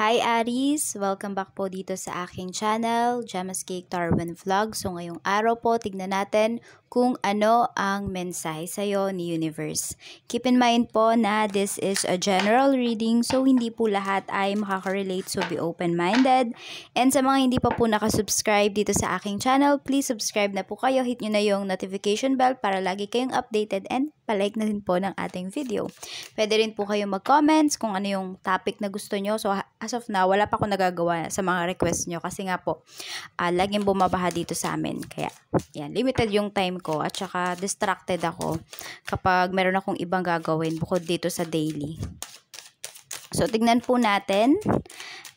Hi Aries! Welcome back po dito sa aking channel, Gemma's Cake Tarwin Vlog. So ngayong araw po, tignan natin kung ano ang mensahe sa'yo ni Universe. Keep in mind po na this is a general reading so hindi po lahat ay makaka-relate so be open-minded. And sa mga hindi pa po naka-subscribe dito sa aking channel, please subscribe na po kayo. Hit nyo na yung notification bell para lagi kayong updated and palike na din po ng ating video. Pwede rin po kayo mag-comments kung ano yung topic na gusto nyo. So as of now, wala pa akong nagagawa sa mga request nyo kasi nga po, uh, laging bumabaha dito sa amin. Kaya, yan, limited yung time ko at saka distracted ako kapag meron akong ibang gagawin bukod dito sa daily. So, tignan po natin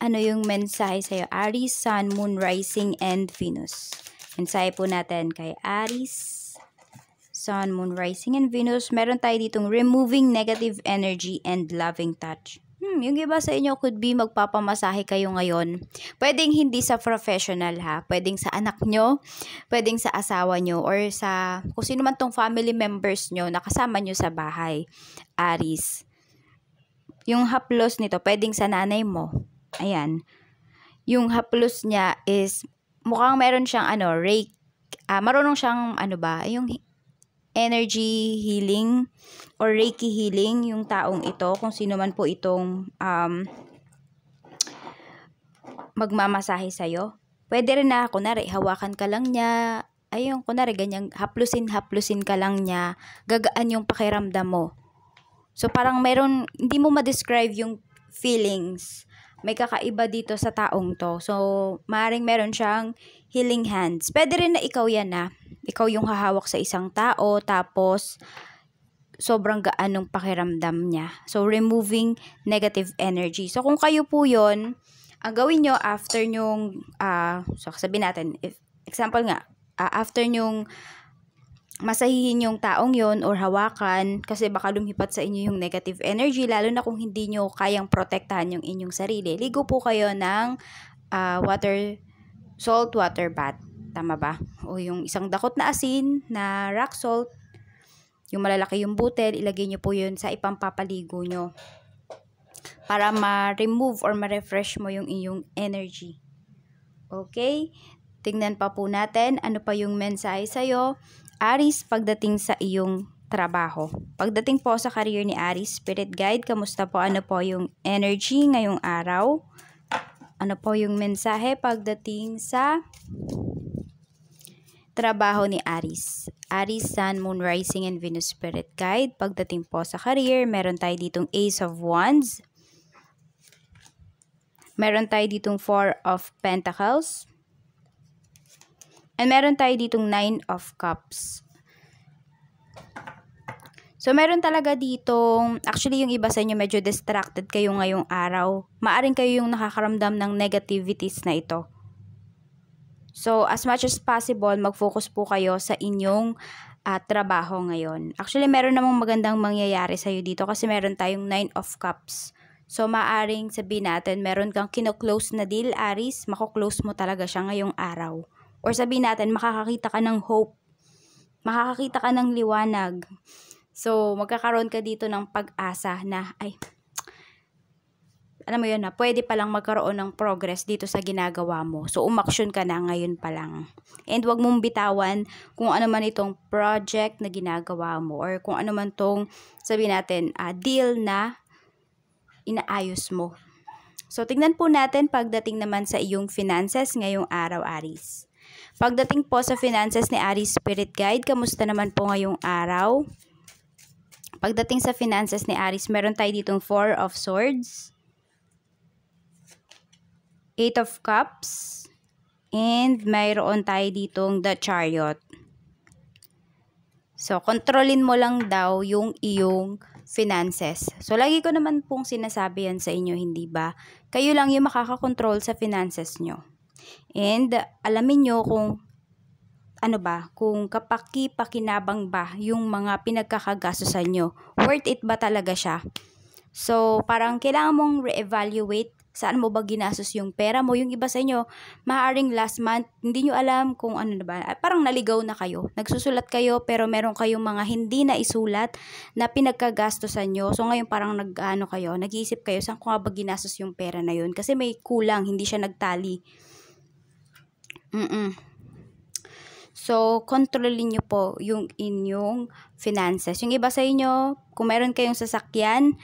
ano yung mensahe sa'yo. Aries, Sun, Moon, Rising, and Venus. Mensahe po natin kay Aries, Sun, Moon, Rising, and Venus. Meron tayo ditong removing negative energy and loving touch. Hmm, yung iba sa inyo could be magpapamasahe kayo ngayon. Pwedeng hindi sa professional ha, pwedeng sa anak nyo, pwedeng sa asawa nyo, or sa kung sino man tong family members nyo na kasama nyo sa bahay. Aris. Yung haplos nito, pwedeng sa nanay mo. Ayan. Yung haplos niya is, mukhang meron siyang ano, rake. Uh, marunong siyang ano ba, yung energy healing or Reiki healing yung taong ito kung sino man po itong um, magmamasahe sa'yo. Pwede rin na, kunwari, hawakan ka lang niya, ayun, kunwari, ganyan, haplusin-haplusin ka lang niya, gagaan yung pakiramdam mo. So, parang meron, hindi mo ma-describe yung feelings may kakaiba dito sa taong to. So, maring meron siyang healing hands. Pwede rin na ikaw yan na. Ah. Ikaw yung hahawak sa isang tao, tapos sobrang gaan ng pakiramdam niya. So, removing negative energy. So, kung kayo po yon ang gawin nyo after nyong, uh, so, sabihin natin, if, example nga, uh, after nyong masahihin yung taong yon or hawakan kasi baka lumipat sa inyo yung negative energy lalo na kung hindi nyo kayang protektahan yung inyong sarili. Ligo po kayo ng uh, water, salt water bath. Tama ba? O yung isang dakot na asin na rock salt. Yung malalaki yung butel, ilagay nyo po yun sa ipampapaligo nyo para ma-remove or ma-refresh mo yung iyong energy. Okay? Tingnan pa po natin ano pa yung mensahe sa'yo Aris, pagdating sa iyong trabaho. Pagdating po sa career ni Aris, Spirit Guide, kamusta po? Ano po yung energy ngayong araw? Ano po yung mensahe pagdating sa trabaho ni Aris. Aris, Sun, Moon, Rising, and Venus Spirit Guide. Pagdating po sa career, meron tayo ditong Ace of Wands. Meron tayo ditong Four of Pentacles. And meron tayo ditong 9 of cups. So, meron talaga ditong, actually yung iba sa inyo medyo distracted kayo ngayong araw. Maaring kayo yung nakakaramdam ng negativities na ito. So, as much as possible, mag-focus po kayo sa inyong uh, trabaho ngayon. Actually, meron namang magandang mangyayari sa'yo dito kasi meron tayong 9 of Cups. So, maaring sabihin natin, meron kang kinoklose na deal, Aris, mako-close mo talaga siya ngayong araw. Or sabihin natin, makakakita ka ng hope. Makakakita ka ng liwanag. So, magkakaroon ka dito ng pag-asa na, ay, alam mo yun na, pwede palang magkaroon ng progress dito sa ginagawa mo. So, umaksyon ka na ngayon pa lang. And wag mong bitawan kung ano man itong project na ginagawa mo or kung ano man tong, sabihin natin, uh, deal na inaayos mo. So, tignan po natin pagdating naman sa iyong finances ngayong araw, Aris. Pagdating po sa finances ni Ari Spirit Guide, kamusta naman po ngayong araw? Pagdating sa finances ni Aris, meron tayo ditong 4 of Swords, 8 of Cups, and mayroon tayo ditong The Chariot. So, kontrolin mo lang daw yung iyong finances. So, lagi ko naman pong sinasabi yan sa inyo, hindi ba? Kayo lang yung makakakontrol sa finances nyo. And alamin nyo kung ano ba, kung kapaki-pakinabang ba yung mga pinagkakagastusan nyo. Worth it ba talaga siya? So, parang kailangan mong re-evaluate saan mo ba ginastos yung pera mo. Yung iba sa inyo, maaring last month, hindi nyo alam kung ano na ba. Parang naligaw na kayo. Nagsusulat kayo pero meron kayong mga hindi na isulat na pinagkagastosan nyo. So ngayon parang nag, ano kayo, nag-iisip kayo saan ko nga ba ginastos yung pera na yun. Kasi may kulang, hindi siya nagtali. Mm-mm. So, kontrolin nyo po yung inyong finances. Yung iba sa inyo, kung meron kayong sasakyan,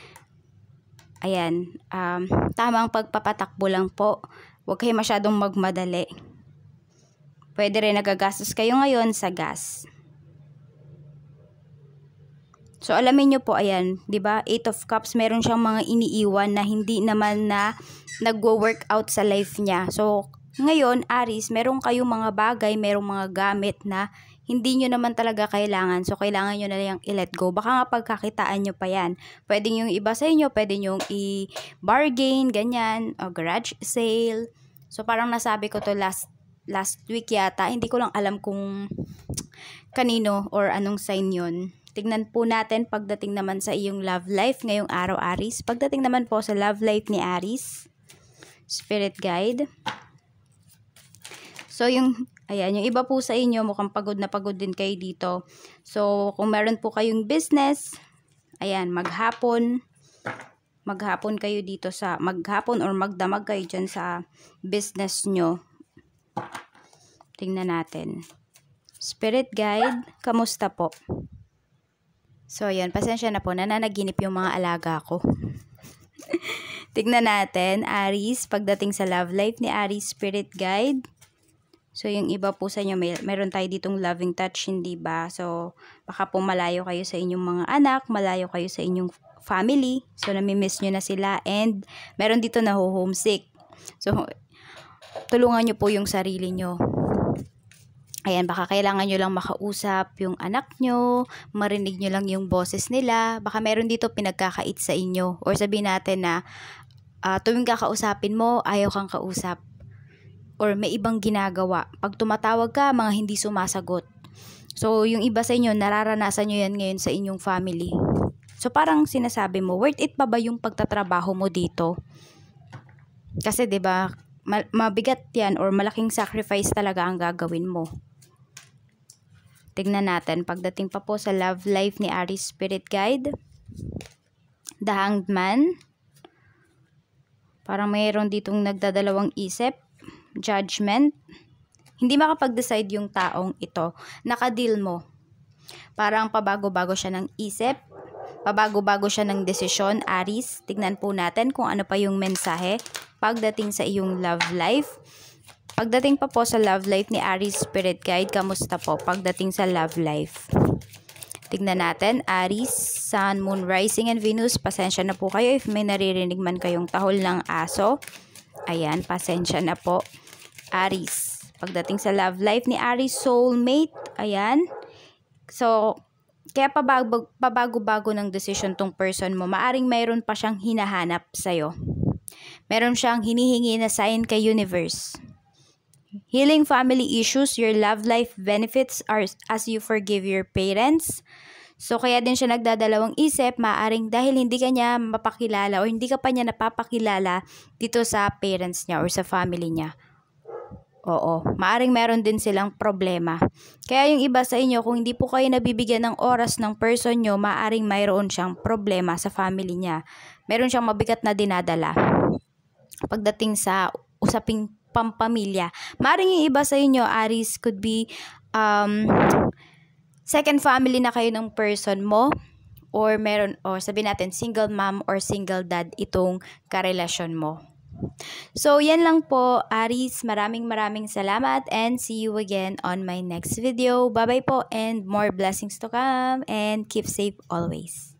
ayan, um, tamang pagpapatakbo lang po. Huwag kayo masyadong magmadali. Pwede rin nagagastos kayo ngayon sa gas. So, alamin nyo po, ayan, di ba? Eight of Cups, meron siyang mga iniiwan na hindi naman na nagwo-workout sa life niya. So, ngayon, Aris, meron kayong mga bagay, merong mga gamit na hindi nyo naman talaga kailangan. So, kailangan nyo na lang i-let go. Baka nga pagkakitaan nyo pa yan. Pwede yung iba sa inyo, pwede yung i-bargain, ganyan, o garage sale. So, parang nasabi ko to last last week yata. Hindi ko lang alam kung kanino or anong sign yon. Tignan po natin pagdating naman sa iyong love life ngayong araw, Aris. Pagdating naman po sa love life ni Aris, Spirit Guide. So, yung, ayan, yung iba po sa inyo, mukhang pagod na pagod din kayo dito. So, kung meron po kayong business, ayan, maghapon, maghapon kayo dito sa, maghapon or magdamag kayo dyan sa business nyo. Tingnan natin. Spirit guide, kamusta po? So, ayan, pasensya na po, nananaginip yung mga alaga ko. Tignan natin, Aries, pagdating sa love life ni Aries Spirit Guide. So, yung iba po sa inyo, may, meron tayo ditong loving touch, hindi ba? So, baka po malayo kayo sa inyong mga anak, malayo kayo sa inyong family. So, nami-miss nyo na sila. And, meron dito na homesick. So, tulungan nyo po yung sarili nyo. Ayan, baka kailangan nyo lang makausap yung anak nyo, marinig nyo lang yung boses nila. Baka meron dito pinagkakait sa inyo. Or sabi natin na uh, tuwing kakausapin mo, ayaw kang kausap or may ibang ginagawa. Pag tumatawag ka, mga hindi sumasagot. So, yung iba sa inyo, nararanasan nyo yan ngayon sa inyong family. So, parang sinasabi mo, worth it pa ba yung pagtatrabaho mo dito? Kasi, di ba, mabigat yan or malaking sacrifice talaga ang gagawin mo. Tignan natin, pagdating pa po sa love life ni Aries Spirit Guide, The Hanged Man, Parang mayroon ditong nagdadalawang isip judgment. Hindi makapag-decide yung taong ito. Nakadeal mo. Parang pabago-bago siya ng isip, pabago-bago siya ng desisyon, Aris. Tignan po natin kung ano pa yung mensahe pagdating sa iyong love life. Pagdating pa po sa love life ni Aris Spirit Guide, kamusta po pagdating sa love life? Tignan natin, Aries, Sun, Moon, Rising, and Venus. Pasensya na po kayo if may naririnig man kayong tahol ng aso. Ayan, pasensya na po. Aries. Pagdating sa love life ni Aries, soulmate. Ayan. So, kaya pabago-bago ng decision tong person mo. Maaring mayroon pa siyang hinahanap sa'yo. Meron siyang hinihingi na sign kay universe. Healing family issues, your love life benefits are as you forgive your parents. So, kaya din siya nagdadalawang isip, maaring dahil hindi ka niya mapakilala o hindi ka pa niya napapakilala dito sa parents niya or sa family niya. Oo, maaring meron din silang problema. Kaya yung iba sa inyo, kung hindi po kayo nabibigyan ng oras ng person nyo, maaring mayroon siyang problema sa family niya. Meron siyang mabigat na dinadala. Pagdating sa usaping pampamilya. Maaring yung iba sa inyo, Aris, could be um, second family na kayo ng person mo or meron, or sabi natin, single mom or single dad itong karelasyon mo. So, yan lang po, Aris. Maraming maraming salamat and see you again on my next video. Bye-bye po and more blessings to come and keep safe always.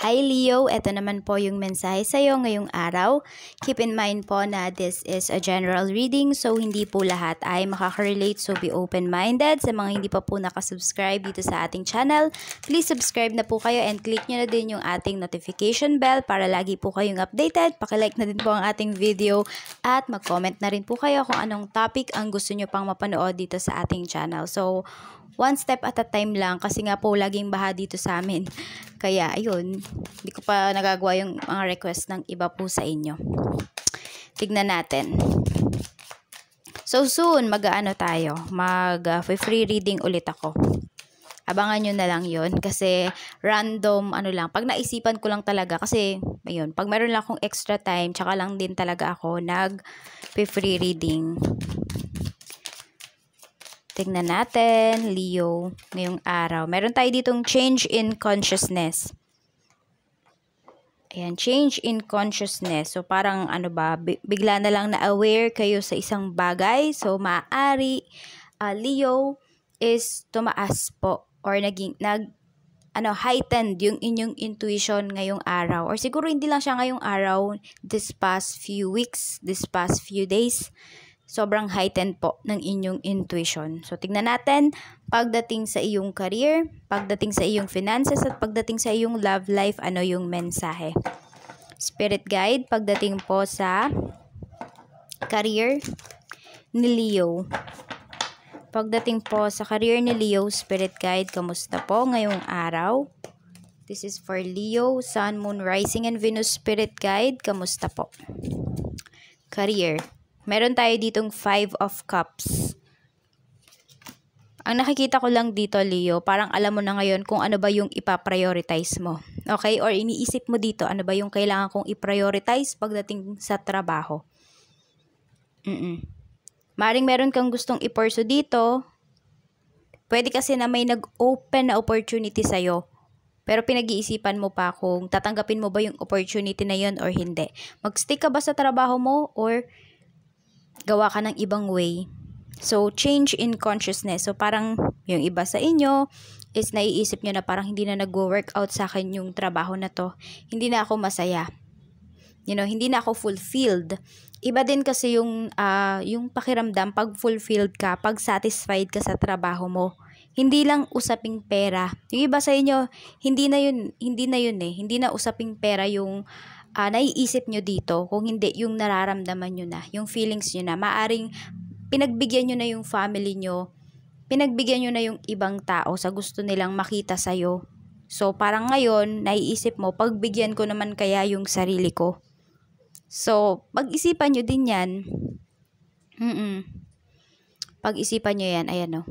Hi Leo, ito naman po yung mensahe sa iyo ngayong araw. Keep in mind po na this is a general reading so hindi po lahat ay makaka-relate so be open-minded. Sa mga hindi pa po nakasubscribe dito sa ating channel, please subscribe na po kayo and click nyo na din yung ating notification bell para lagi po kayong updated. Pakilike na din po ang ating video at mag-comment na rin po kayo kung anong topic ang gusto nyo pang mapanood dito sa ating channel. So one step at a time lang kasi nga po laging baha dito sa amin. Kaya ayun, hindi ko pa nagagawa yung mga request ng iba po sa inyo. Tignan natin. So soon, mag-ano tayo, mag-free uh, reading ulit ako. Abangan nyo na lang yon kasi random ano lang. Pag naisipan ko lang talaga kasi, ayun, pag meron lang akong extra time, tsaka lang din talaga ako nag-free reading Tingnan natin, Leo, ngayong araw. Meron tayo ditong change in consciousness. Ayan, change in consciousness. So, parang ano ba, bigla na lang na-aware kayo sa isang bagay. So, maaari, uh, Leo is tumaas po or naging, nag, ano, heightened yung inyong intuition ngayong araw. Or siguro hindi lang siya ngayong araw, this past few weeks, this past few days sobrang heightened po ng inyong intuition. So, tignan natin pagdating sa iyong career, pagdating sa iyong finances, at pagdating sa iyong love life, ano yung mensahe. Spirit guide, pagdating po sa career ni Leo. Pagdating po sa career ni Leo, Spirit Guide, kamusta po ngayong araw? This is for Leo, Sun, Moon, Rising, and Venus Spirit Guide. Kamusta po? Career meron tayo ditong Five of Cups. Ang nakikita ko lang dito, Leo, parang alam mo na ngayon kung ano ba yung ipaprioritize mo. Okay? Or iniisip mo dito, ano ba yung kailangan kong iprioritize pagdating sa trabaho. Mm-mm. Maring meron kang gustong iporso dito. Pwede kasi na may nag-open na opportunity sa'yo. Pero pinag-iisipan mo pa kung tatanggapin mo ba yung opportunity na yon or hindi. Mag-stick ka ba sa trabaho mo or gawa ka ng ibang way. So, change in consciousness. So, parang yung iba sa inyo is naiisip nyo na parang hindi na nag-workout sa akin yung trabaho na to. Hindi na ako masaya. You know, hindi na ako fulfilled. Iba din kasi yung, uh, yung pakiramdam pag fulfilled ka, pag satisfied ka sa trabaho mo. Hindi lang usaping pera. Yung iba sa inyo, hindi na yun, hindi na yun eh. Hindi na usaping pera yung uh, naiisip nyo dito, kung hindi yung nararamdaman nyo na, yung feelings nyo na, maaring pinagbigyan nyo na yung family nyo, pinagbigyan nyo na yung ibang tao sa gusto nilang makita sa'yo. So, parang ngayon, naiisip mo, pagbigyan ko naman kaya yung sarili ko. So, pag-isipan nyo din yan. Mm-mm. Pag-isipan nyo yan, ayan o. Oh.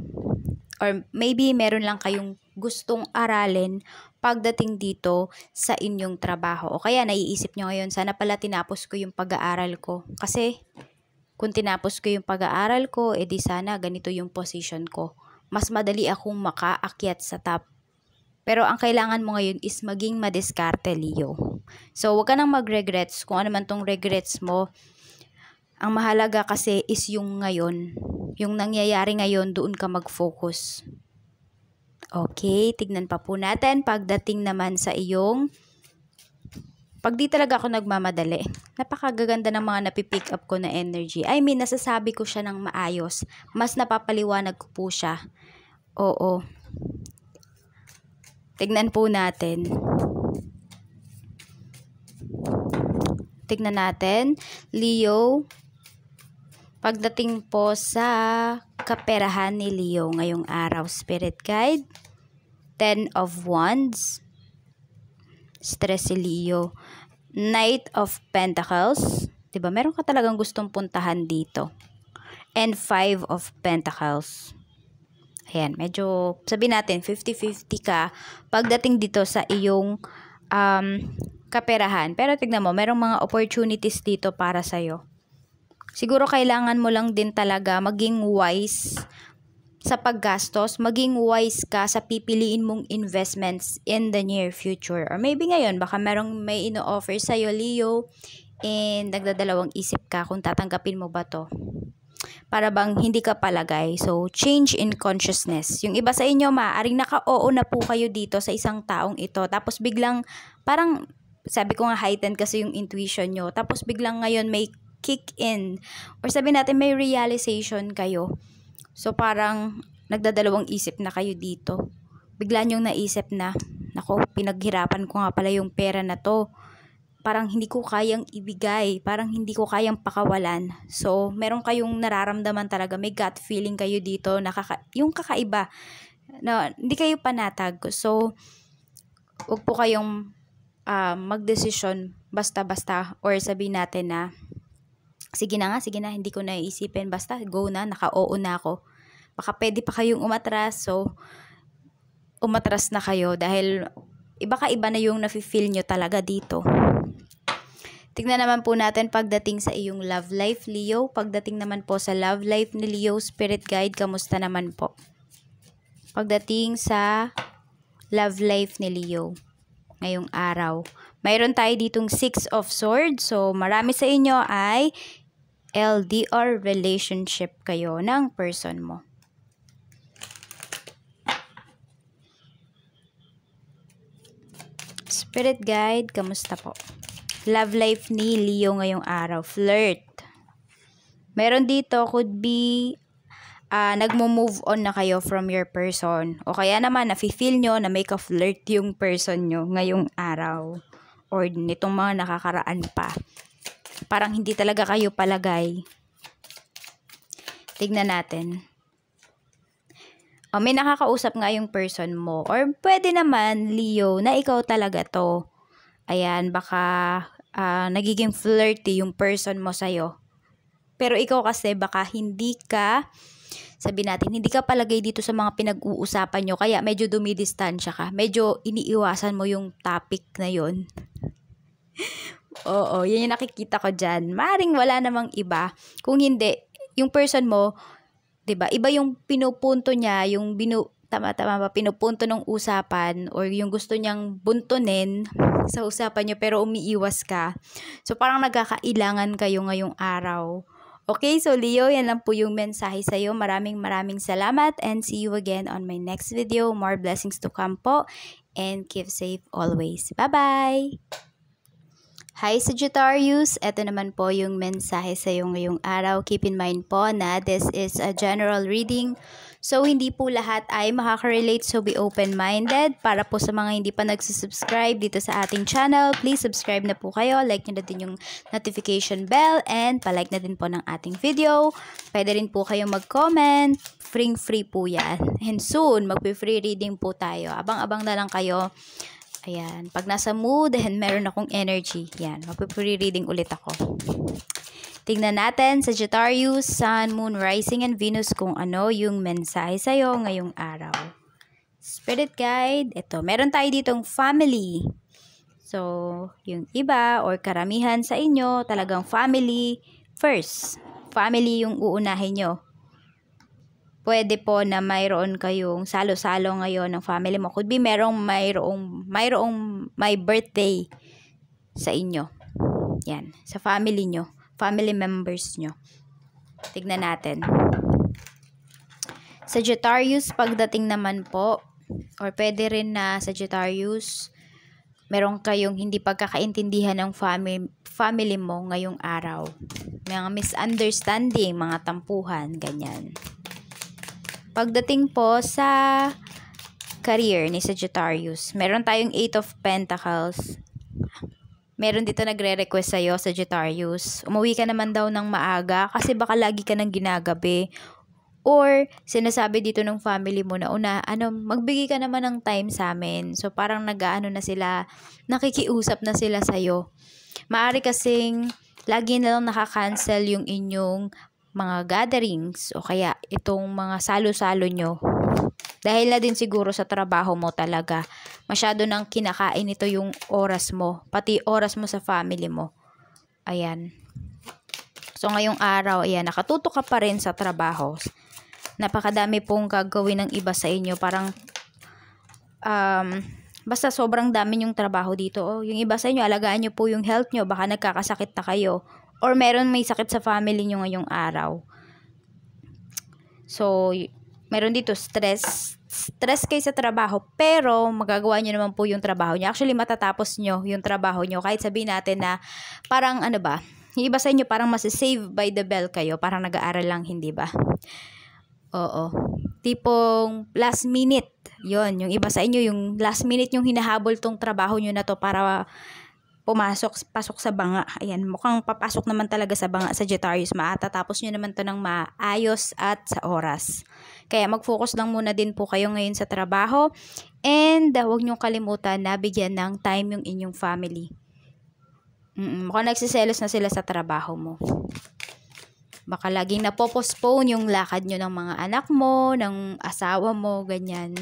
Or maybe meron lang kayong gustong aralin pagdating dito sa inyong trabaho. O kaya naiisip nyo ngayon, sana pala tinapos ko yung pag-aaral ko. Kasi kung tinapos ko yung pag-aaral ko, edi eh sana ganito yung position ko. Mas madali akong makaakyat sa top. Pero ang kailangan mo ngayon is maging madiskarte, Leo. So, huwag ka nang mag-regrets kung ano man tong regrets mo. Ang mahalaga kasi is yung ngayon. Yung nangyayari ngayon, doon ka mag-focus. Okay, tignan pa po natin pagdating naman sa iyong pag di talaga ako nagmamadali, napakagaganda ng mga napipick up ko na energy. I mean, nasasabi ko siya ng maayos. Mas napapaliwanag ko po siya. Oo. Tignan po natin. Tignan natin. Leo, pagdating po sa kaperahan ni Leo ngayong araw, Spirit Guide. Ten of Wands, Stresilio, Knight of Pentacles, 'di ba? Meron ka talagang gustong puntahan dito. And Five of Pentacles. Ayan, medyo sabi natin 50-50 ka pagdating dito sa iyong um, kaperahan. Pero tignan mo, merong mga opportunities dito para sa'yo. Siguro kailangan mo lang din talaga maging wise sa paggastos, maging wise ka sa pipiliin mong investments in the near future. Or maybe ngayon, baka merong may ino-offer sa'yo, Leo, and nagdadalawang isip ka kung tatanggapin mo ba to. Para bang hindi ka palagay. So, change in consciousness. Yung iba sa inyo, maaaring naka-oo na po kayo dito sa isang taong ito. Tapos biglang, parang, sabi ko nga heightened kasi yung intuition nyo. Tapos biglang ngayon may kick in. Or sabi natin may realization kayo So parang nagdadalawang isip na kayo dito. Bigla niyong naisip na, nako, pinaghirapan ko nga pala yung pera na to. Parang hindi ko kayang ibigay, parang hindi ko kayang pakawalan. So, meron kayong nararamdaman talaga, may gut feeling kayo dito, nakaka yung kakaiba. No, hindi kayo panatag. So, wag po kayong uh, magdesisyon basta-basta or sabihin natin na sige na nga, sige na, hindi ko na iisipin. Basta go na, naka-oo na ako. Baka pwede pa kayong umatras. So, umatras na kayo dahil iba eh, ka iba na yung nafe-feel nyo talaga dito. Tignan naman po natin pagdating sa iyong love life, Leo. Pagdating naman po sa love life ni Leo, Spirit Guide, kamusta naman po? Pagdating sa love life ni Leo ngayong araw. Mayroon tayo ditong Six of Swords. So, marami sa inyo ay LDR relationship kayo ng person mo. Spirit guide, kamusta po? Love life ni Leo ngayong araw, flirt. Meron dito could be uh, nagmo-move on na kayo from your person. O kaya naman, nafe-feel nyo na may ka-flirt yung person nyo ngayong araw or nitong mga nakakaraan pa parang hindi talaga kayo palagay. Tignan natin. O, may nakakausap nga yung person mo. Or pwede naman, Leo, na ikaw talaga to. Ayan, baka uh, nagiging flirty yung person mo sa'yo. Pero ikaw kasi baka hindi ka, sabi natin, hindi ka palagay dito sa mga pinag-uusapan nyo. Kaya medyo dumidistansya ka. Medyo iniiwasan mo yung topic na yon Oo, yan yung nakikita ko dyan. Maring wala namang iba. Kung hindi, yung person mo, 'di ba? Iba yung pinupunto niya, yung binu tama tama ba pinupunto ng usapan or yung gusto niyang buntunin sa usapan niyo pero umiiwas ka. So parang nagkakailangan kayo ngayong araw. Okay, so Leo, yan lang po yung mensahe sa'yo. Maraming maraming salamat and see you again on my next video. More blessings to come po and keep safe always. Bye-bye! Hi Sagittarius, ito naman po yung mensahe sa iyo ngayong araw. Keep in mind po na this is a general reading. So hindi po lahat ay makaka-relate so be open-minded. Para po sa mga hindi pa nagsusubscribe dito sa ating channel, please subscribe na po kayo. Like nyo na din yung notification bell and palike na din po ng ating video. Pwede rin po kayong mag-comment. Free-free po yan. And soon, magpe-free reading po tayo. Abang-abang na lang kayo Ayan. Pag nasa mood and meron akong energy, yan, mapipre-reading ulit ako. Tingnan natin Sagittarius, Sun, Moon, Rising, and Venus kung ano yung mensahe sa'yo ngayong araw. Spirit Guide, ito, meron tayo ditong family. So, yung iba or karamihan sa inyo, talagang family first. Family yung uunahin nyo pwede po na mayroon kayong salo-salo ngayon ng family mo. Could be merong mayroong, mayroong may birthday sa inyo. Yan, sa family nyo, family members nyo. Tignan natin. Sagittarius, pagdating naman po, or pwede rin na Sagittarius, meron kayong hindi pagkakaintindihan ng family, family mo ngayong araw. Mga misunderstanding, mga tampuhan, ganyan. Pagdating po sa career ni Sagittarius, meron tayong 8 of Pentacles. Meron dito nagre-request sa'yo, Sagittarius. Umuwi ka naman daw ng maaga kasi baka lagi ka nang ginagabi. Or, sinasabi dito ng family mo na una, ano, magbigay ka naman ng time sa amin. So, parang nag-ano na sila, nakikiusap na sila sa'yo. Maari kasing lagi na lang nakakancel yung inyong mga gatherings o kaya itong mga salo-salo nyo. Dahil na din siguro sa trabaho mo talaga, masyado nang kinakain ito yung oras mo, pati oras mo sa family mo. Ayan. So ngayong araw, ayan, nakatuto ka pa rin sa trabaho. Napakadami pong gagawin ng iba sa inyo, parang um, basta sobrang dami yung trabaho dito. Oh. Yung iba sa inyo, alagaan nyo po yung health nyo, baka nagkakasakit na kayo or meron may sakit sa family nyo ngayong araw. So, meron dito stress. Stress kayo sa trabaho, pero magagawa nyo naman po yung trabaho nyo. Actually, matatapos nyo yung trabaho nyo. Kahit sabihin natin na parang ano ba, yung iba sa inyo parang masasave by the bell kayo. Parang nag-aaral lang, hindi ba? Oo. Tipong last minute. yon Yung iba sa inyo, yung last minute yung hinahabol tong trabaho nyo na to para pumasok, pasok sa banga. Ayan, mukhang papasok naman talaga sa banga sa Sagittarius. Maatatapos nyo naman to ng maayos at sa oras. Kaya mag-focus lang muna din po kayo ngayon sa trabaho. And uh, huwag nyo kalimutan na bigyan ng time yung inyong family. Mm-mm, mukhang nagsiselos na sila sa trabaho mo. Baka laging napopostpone yung lakad nyo ng mga anak mo, ng asawa mo, ganyan.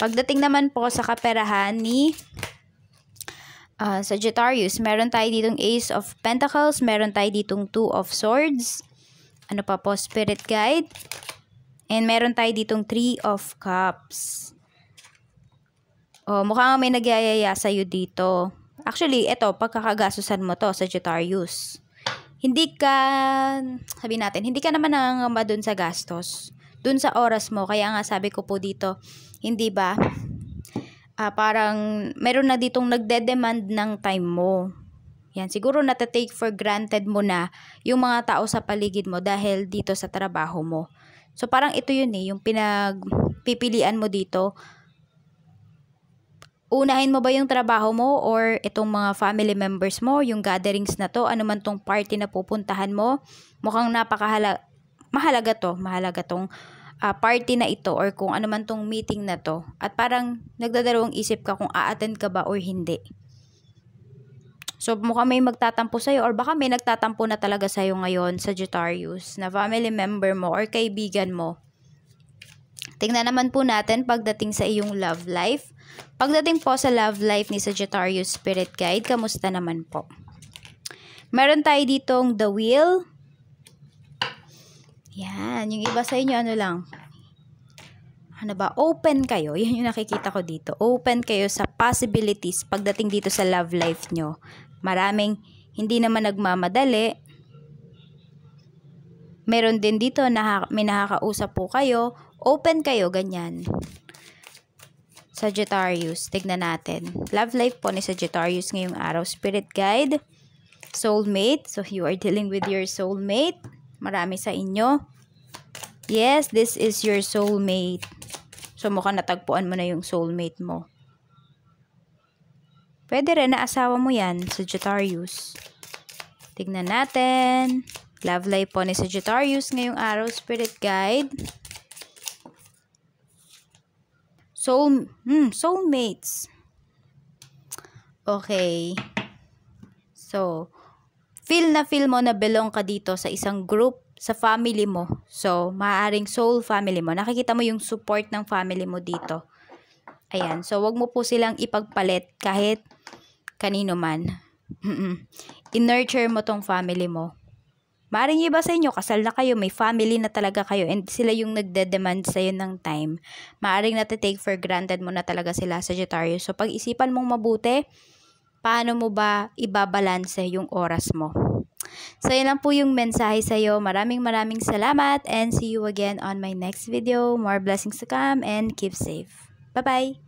Pagdating naman po sa kaperahan ni uh, ah, Sagittarius, meron tayo ditong Ace of Pentacles, meron tayo ditong Two of Swords, ano pa po, Spirit Guide, and meron tayo ditong Three of Cups. Oh, mukhang may nagyayaya sa'yo dito. Actually, ito, pagkakagasusan mo to, Sagittarius. Hindi ka, sabi natin, hindi ka naman nangangamba dun sa gastos. Dun sa oras mo, kaya nga sabi ko po dito, hindi ba, uh, parang meron na ditong nagde-demand ng time mo. Yan, siguro natatake for granted mo na yung mga tao sa paligid mo dahil dito sa trabaho mo. So parang ito yun eh, yung pinagpipilian mo dito. Unahin mo ba yung trabaho mo or itong mga family members mo, yung gatherings na to, ano man tong party na pupuntahan mo, mukhang napakahalaga, mahalaga to, mahalaga tong uh, party na ito or kung ano man tong meeting na to at parang nagdadalawang isip ka kung a-attend ka ba or hindi. So mukha may magtatampo sa'yo or baka may nagtatampo na talaga sa'yo ngayon, Sagittarius, na family member mo or kaibigan mo. Tingnan naman po natin pagdating sa iyong love life. Pagdating po sa love life ni Sagittarius Spirit Guide, kamusta naman po? Meron tayo ditong the wheel, yan. Yung iba sa inyo, ano lang, ano ba, open kayo. Yan yung nakikita ko dito. Open kayo sa possibilities pagdating dito sa love life nyo. Maraming hindi naman nagmamadali. Meron din dito, na may nakakausap po kayo. Open kayo, ganyan. Sagittarius, tignan natin. Love life po ni Sagittarius ngayong araw. Spirit guide, soulmate. So, you are dealing with your soulmate. Marami sa inyo. Yes, this is your soulmate. So, mukhang natagpuan mo na yung soulmate mo. Pwede rin na asawa mo yan, Sagittarius. Tignan natin. Love life po ni Sagittarius ngayong araw, Spirit Guide. Soul, hmm, soulmates. Okay. So, feel na feel mo na belong ka dito sa isang group, sa family mo. So, maaaring soul family mo. Nakikita mo yung support ng family mo dito. Ayan. So, wag mo po silang ipagpalit kahit kanino man. in nurture mo tong family mo. Maaring iba sa inyo, kasal na kayo, may family na talaga kayo, and sila yung nagde-demand sa'yo ng time. Maaring natitake for granted mo na talaga sila, Sagittarius. So, pag-isipan mong mabuti, paano mo ba ibabalanse yung oras mo. So, yan lang po yung mensahe sa'yo. Maraming maraming salamat and see you again on my next video. More blessings to come and keep safe. Bye-bye!